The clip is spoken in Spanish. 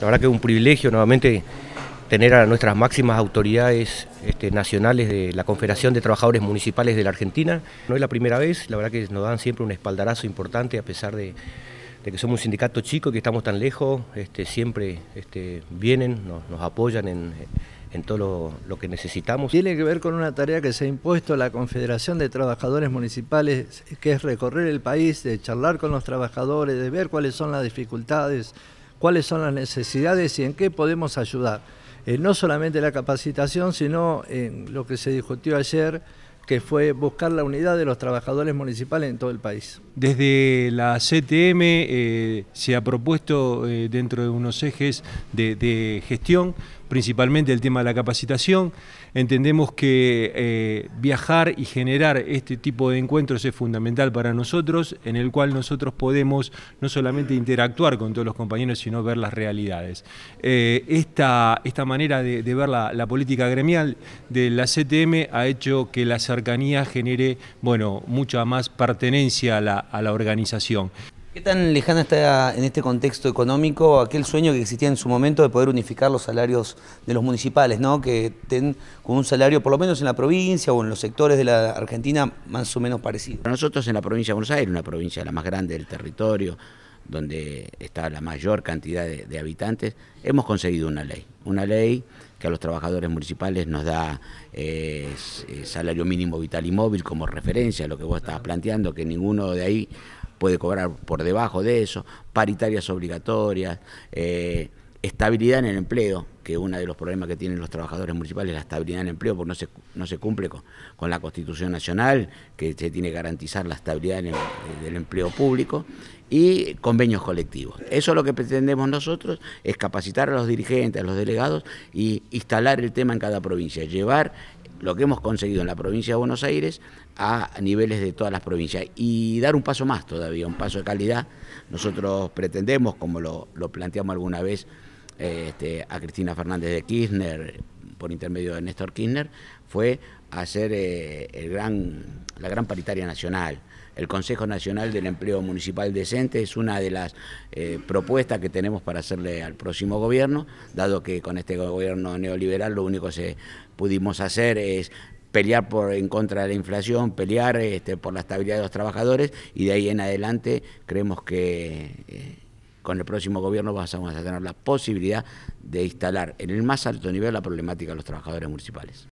La verdad que es un privilegio nuevamente tener a nuestras máximas autoridades este, nacionales de la Confederación de Trabajadores Municipales de la Argentina. No es la primera vez, la verdad que nos dan siempre un espaldarazo importante a pesar de, que somos un sindicato chico y que estamos tan lejos, este, siempre este, vienen, nos, apoyan en, todo lo, lo, que necesitamos. Tiene que ver con una tarea que se ha impuesto a la Confederación de Trabajadores Municipales, que es recorrer el país, de charlar con los trabajadores, de ver cuáles son las dificultades cuáles son las necesidades y en qué podemos ayudar. Eh, no solamente la capacitación, sino en eh, lo que se discutió ayer, que fue buscar la unidad de los trabajadores municipales en todo el país. Desde la CTM eh, se ha propuesto dentro de unos ejes de gestión principalmente el tema de la capacitación. Entendemos que eh, viajar y generar este tipo de encuentros es fundamental para nosotros, en el cual nosotros podemos no solamente interactuar con todos los compañeros, sino ver las realidades. Eh, esta, manera de, ver la, política gremial de la CTM ha hecho que la cercanía genere mucha más pertenencia a la organización. ¿Qué tan lejana está en este contexto económico aquel sueño que existía en su momento de poder unificar los salarios de los municipales, ¿no? que estén con un salario por lo menos en la provincia o en los sectores de la Argentina más o menos parecido? Para Nosotros en la provincia de Buenos Aires, una provincia la más grande del territorio, donde está la mayor cantidad de, habitantes, hemos conseguido una ley, una ley que a los trabajadores municipales nos da eh, eh, salario mínimo vital y móvil como referencia a lo que vos estabas planteando, que ninguno de ahí puede cobrar por debajo de eso, paritarias obligatorias, eh, estabilidad en el empleo, que uno de los problemas que tienen los trabajadores municipales es la estabilidad en el empleo, porque no se, no se cumple con, la Constitución Nacional, que se tiene que garantizar la estabilidad eh, del empleo público, y convenios colectivos. Eso es lo que pretendemos nosotros, es capacitar a los dirigentes, a los delegados y instalar el tema en cada provincia, llevar lo que hemos conseguido en la provincia de Buenos Aires a niveles de todas las provincias y dar un paso más todavía, un paso de calidad. Nosotros pretendemos, como lo, planteamos alguna vez eh, este, a Cristina Fernández de Kirchner, por intermedio de Néstor Kirchner, fue hacer eh, el gran, la gran paritaria nacional. El Consejo Nacional del Empleo Municipal Decente es una de las eh, propuestas que tenemos para hacerle al próximo gobierno, dado que con este gobierno neoliberal lo único que pudimos hacer es pelear por en contra de la inflación, pelear este, por la estabilidad de los trabajadores y de ahí en adelante creemos que... Eh, con el próximo gobierno vamos a tener la posibilidad de instalar en el más alto nivel la problemática de los trabajadores municipales.